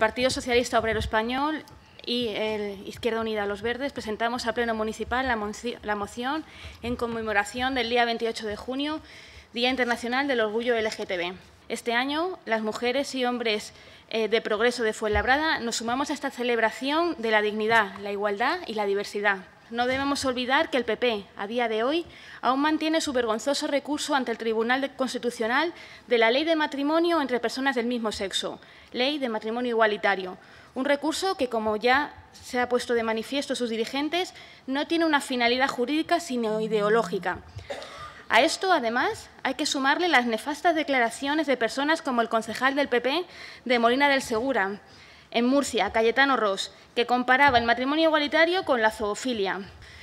Partido Socialista Obrero Español y Izquierda Unida Los Verdes presentamos a Pleno Municipal la, moción en conmemoración del día 28 de junio, Día Internacional del Orgullo LGTB. Este año, las mujeres y hombres eh, de progreso de Fuenlabrada nos sumamos a esta celebración de la dignidad, la igualdad y la diversidad. No debemos olvidar que el PP, a día de hoy, aún mantiene su vergonzoso recurso ante el Tribunal Constitucional de la Ley de Matrimonio entre Personas del Mismo Sexo, Ley de Matrimonio Igualitario, un recurso que, como ya se ha puesto de manifiesto sus dirigentes, no tiene una finalidad jurídica sino ideológica. A esto, además, hay que sumarle las nefastas declaraciones de personas como el concejal del PP de Molina del Segura, en Murcia, Cayetano Ross, que comparaba el matrimonio igualitario con la zoofilia.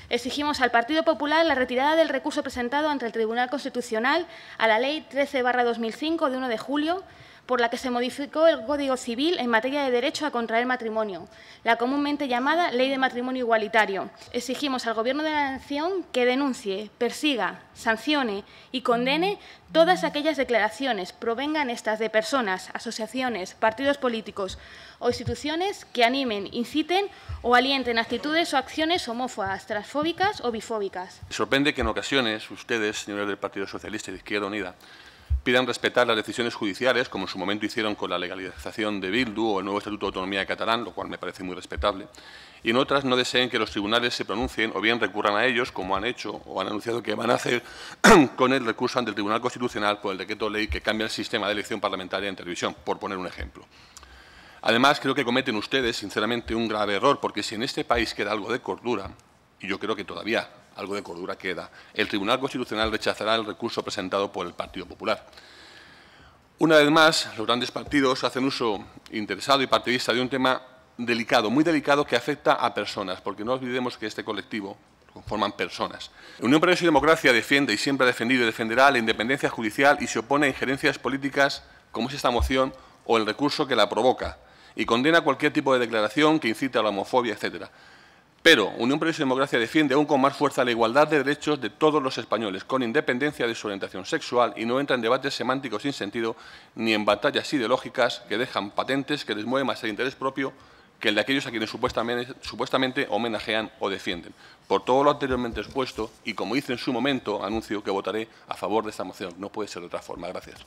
Exigimos al Partido Popular la retirada del recurso presentado ante el Tribunal Constitucional a la Ley 13-2005 de 1 de julio por la que se modificó el Código Civil en materia de derecho a contraer matrimonio, la comúnmente llamada Ley de Matrimonio Igualitario. Exigimos al Gobierno de la Nación que denuncie, persiga, sancione y condene todas aquellas declaraciones, provengan estas de personas, asociaciones, partidos políticos o instituciones que animen, inciten o alienten actitudes o acciones homófobas, transfóbicas o bifóbicas. Sorprende que en ocasiones ustedes, señores del Partido Socialista y de Izquierda Unida, pidan respetar las decisiones judiciales, como en su momento hicieron con la legalización de Bildu o el nuevo Estatuto de Autonomía de Catalán, lo cual me parece muy respetable, y en otras no deseen que los tribunales se pronuncien o bien recurran a ellos, como han hecho o han anunciado que van a hacer con el recurso ante el Tribunal Constitucional por el decreto ley que cambia el sistema de elección parlamentaria en televisión, por poner un ejemplo. Además, creo que cometen ustedes, sinceramente, un grave error, porque si en este país queda algo de cordura, y yo creo que todavía algo de cordura queda. El Tribunal Constitucional rechazará el recurso presentado por el Partido Popular. Una vez más, los grandes partidos hacen uso interesado y partidista de un tema delicado, muy delicado, que afecta a personas, porque no olvidemos que este colectivo conforman personas. Unión Progreso y Democracia defiende y siempre ha defendido y defenderá la independencia judicial y se opone a injerencias políticas como es esta moción o el recurso que la provoca y condena cualquier tipo de declaración que incite a la homofobia, etcétera. Pero Unión Progreso y Democracia defiende aún con más fuerza la igualdad de derechos de todos los españoles, con independencia de su orientación sexual, y no entra en debates semánticos sin sentido ni en batallas ideológicas que dejan patentes que les mueven más el interés propio que el de aquellos a quienes supuestamente, supuestamente, homenajean o defienden. Por todo lo anteriormente expuesto y como hice en su momento, anuncio que votaré a favor de esta moción. No puede ser de otra forma. Gracias.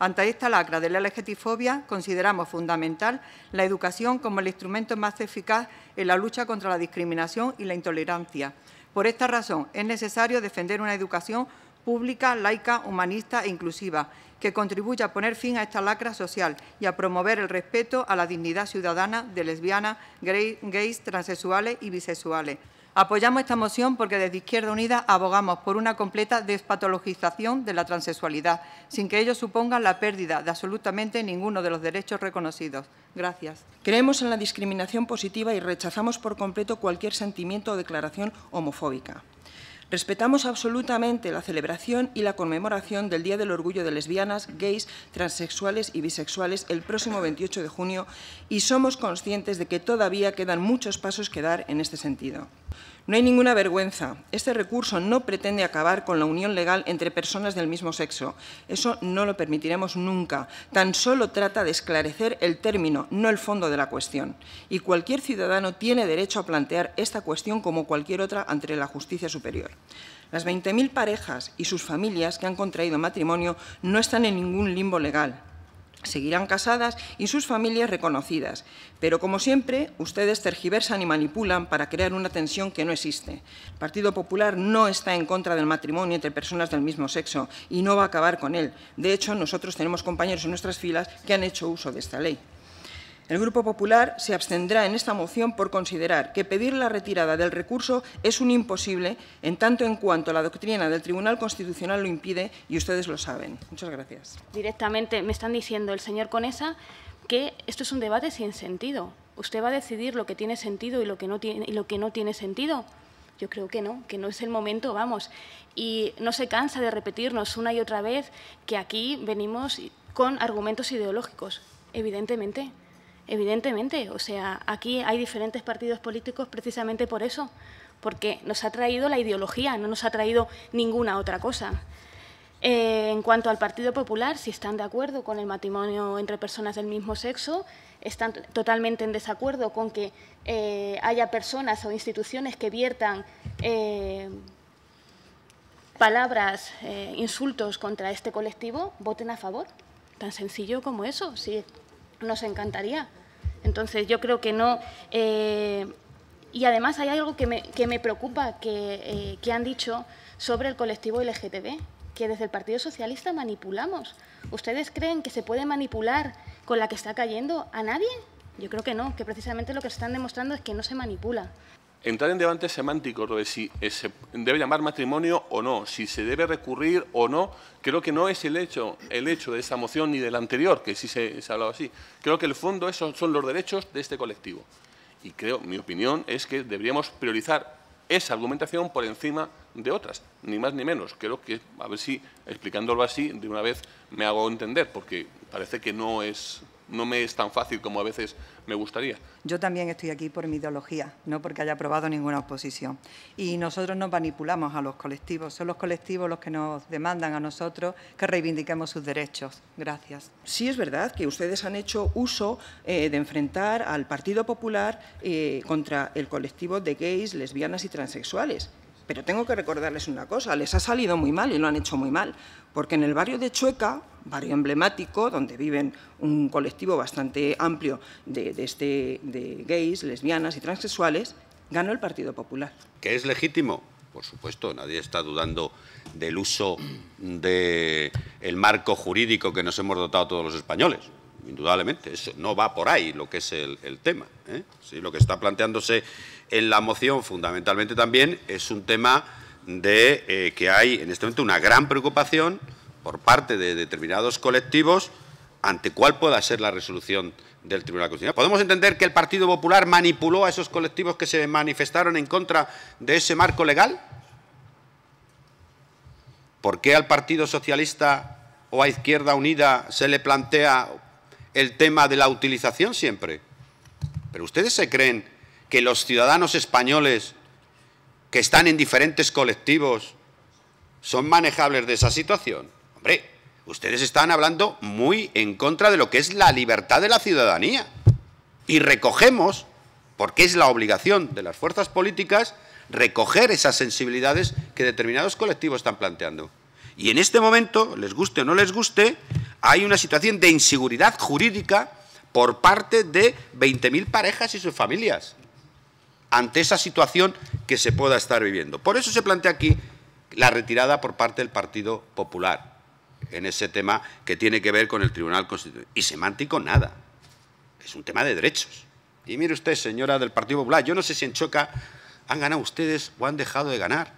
Ante esta lacra de la LGTFobia, consideramos fundamental la educación como el instrumento más eficaz en la lucha contra la discriminación y la intolerancia. Por esta razón, es necesario defender una educación pública, laica, humanista e inclusiva, que contribuya a poner fin a esta lacra social y a promover el respeto a la dignidad ciudadana de lesbianas, gays, transexuales y bisexuales. Apoyamos esta moción porque desde Izquierda Unida abogamos por una completa despatologización de la transexualidad, sin que ello suponga la pérdida de absolutamente ninguno de los derechos reconocidos. Gracias. Creemos en la discriminación positiva y rechazamos por completo cualquier sentimiento o declaración homofóbica. Respetamos absolutamente la celebración y la conmemoración del Día del Orgullo de Lesbianas, Gays, Transexuales y Bisexuales el próximo 28 de junio y somos conscientes de que todavía quedan muchos pasos que dar en este sentido. No hay ninguna vergüenza. Este recurso no pretende acabar con la unión legal entre personas del mismo sexo. Eso no lo permitiremos nunca. Tan solo trata de esclarecer el término, no el fondo de la cuestión. Y cualquier ciudadano tiene derecho a plantear esta cuestión como cualquier otra ante la justicia superior. Las 20.000 parejas y sus familias que han contraído matrimonio no están en ningún limbo legal Seguirán casadas y sus familias reconocidas, pero como siempre, ustedes tergiversan y manipulan para crear una tensión que no existe. El Partido Popular no está en contra del matrimonio entre personas del mismo sexo y no va a acabar con él. De hecho, nosotros tenemos compañeros en nuestras filas que han hecho uso de esta ley. El Grupo Popular se abstendrá en esta moción por considerar que pedir la retirada del recurso es un imposible en tanto en cuanto la doctrina del Tribunal Constitucional lo impide y ustedes lo saben. Muchas gracias. Directamente me están diciendo el señor Conesa que esto es un debate sin sentido. Usted va a decidir lo que tiene sentido y lo que no tiene, y lo que no tiene sentido. Yo creo que no, que no es el momento, vamos. Y no se cansa de repetirnos una y otra vez que aquí venimos con argumentos ideológicos, evidentemente. Evidentemente, o sea, aquí hay diferentes partidos políticos precisamente por eso, porque nos ha traído la ideología, no nos ha traído ninguna otra cosa. Eh, en cuanto al Partido Popular, si están de acuerdo con el matrimonio entre personas del mismo sexo, están totalmente en desacuerdo con que eh, haya personas o instituciones que viertan eh, palabras, insultos contra este colectivo, voten a favor. Tan sencillo como eso. sí nos encantaría. Entonces yo creo que no... Eh, y además hay algo que me, que me preocupa que, eh, que han dicho sobre el colectivo LGTB, que desde el Partido Socialista manipulamos. ¿Ustedes creen que se puede manipular con la que está cayendo a nadie? Yo creo que no, que precisamente lo que están demostrando es que no se manipula entrar en debate semántico sobre si se debe llamar matrimonio o no, si se debe recurrir o no, creo que no es el hecho, el hecho de esa moción ni del anterior, que sí se, se ha hablado así. Creo que el fondo esos son los derechos de este colectivo. Y creo, mi opinión es que deberíamos priorizar esa argumentación por encima de otras, ni más ni menos. Creo que, a ver si explicándolo así, de una vez me hago entender, porque parece que no es no me es tan fácil como a veces me gustaría. Yo también estoy aquí por mi ideología, no porque haya aprobado ninguna oposición. Y nosotros no manipulamos a los colectivos, son los colectivos los que nos demandan a nosotros que reivindiquemos sus derechos. Gracias. Sí es verdad que ustedes han hecho uso eh, de enfrentar al Partido Popular eh, contra el colectivo de gays, lesbianas y transexuales pero tengo que recordarles una cosa, les ha salido muy mal y lo han hecho muy mal, porque en el barrio de Chueca, barrio emblemático, donde viven un colectivo bastante amplio de, este, gays, lesbianas y transexuales, ganó el Partido Popular. ¿Que es legítimo? Por supuesto, nadie está dudando del uso del marco jurídico que nos hemos dotado todos los españoles indudablemente, eso no va por ahí lo que es el, tema. ¿eh? lo que está planteándose en la moción fundamentalmente también es un tema de eh, que hay en este momento una gran preocupación por parte de determinados colectivos ante cuál pueda ser la resolución del Tribunal Constitucional. Podemos entender que el Partido Popular manipuló a esos colectivos que se manifestaron en contra de ese marco legal. ¿Por qué al Partido Socialista o a Izquierda Unida se le plantea el tema de la utilización siempre? Pero ustedes se creen que los ciudadanos españoles que están en diferentes colectivos son manejables de esa situación? Hombre, ustedes están hablando muy en contra de lo que es la libertad de la ciudadanía. Y recogemos, porque es la obligación de las fuerzas políticas, recoger esas sensibilidades que determinados colectivos están planteando. Y en este momento, les guste o no les guste, hay una situación de inseguridad jurídica por parte de 20.000 parejas y sus familias ante esa situación que se pueda estar viviendo. Por eso se plantea aquí la retirada por parte del Partido Popular en ese tema que tiene que ver con el Tribunal Constitucional. Y semántico, nada. Es un tema de derechos. Y mire usted, señora del Partido Popular, yo no sé si en Choca han ganado ustedes o han dejado de ganar.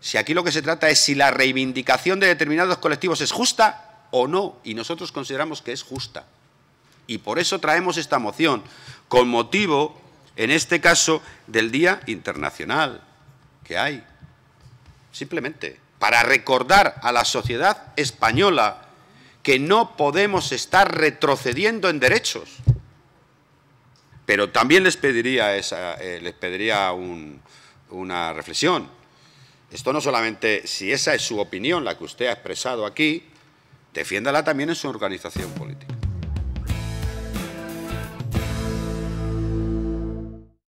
Si aquí lo que se trata es si la reivindicación de determinados colectivos es justa o no, y nosotros consideramos que es justa. Y por eso traemos esta moción, con motivo en este caso del Día Internacional que hay. Simplemente para recordar a la sociedad española que no podemos estar retrocediendo en derechos. Pero también les pediría, eh, les pediría una reflexión. Esto no solamente, si esa es su opinión, la que usted ha expresado aquí, defiéndala también en su organización política.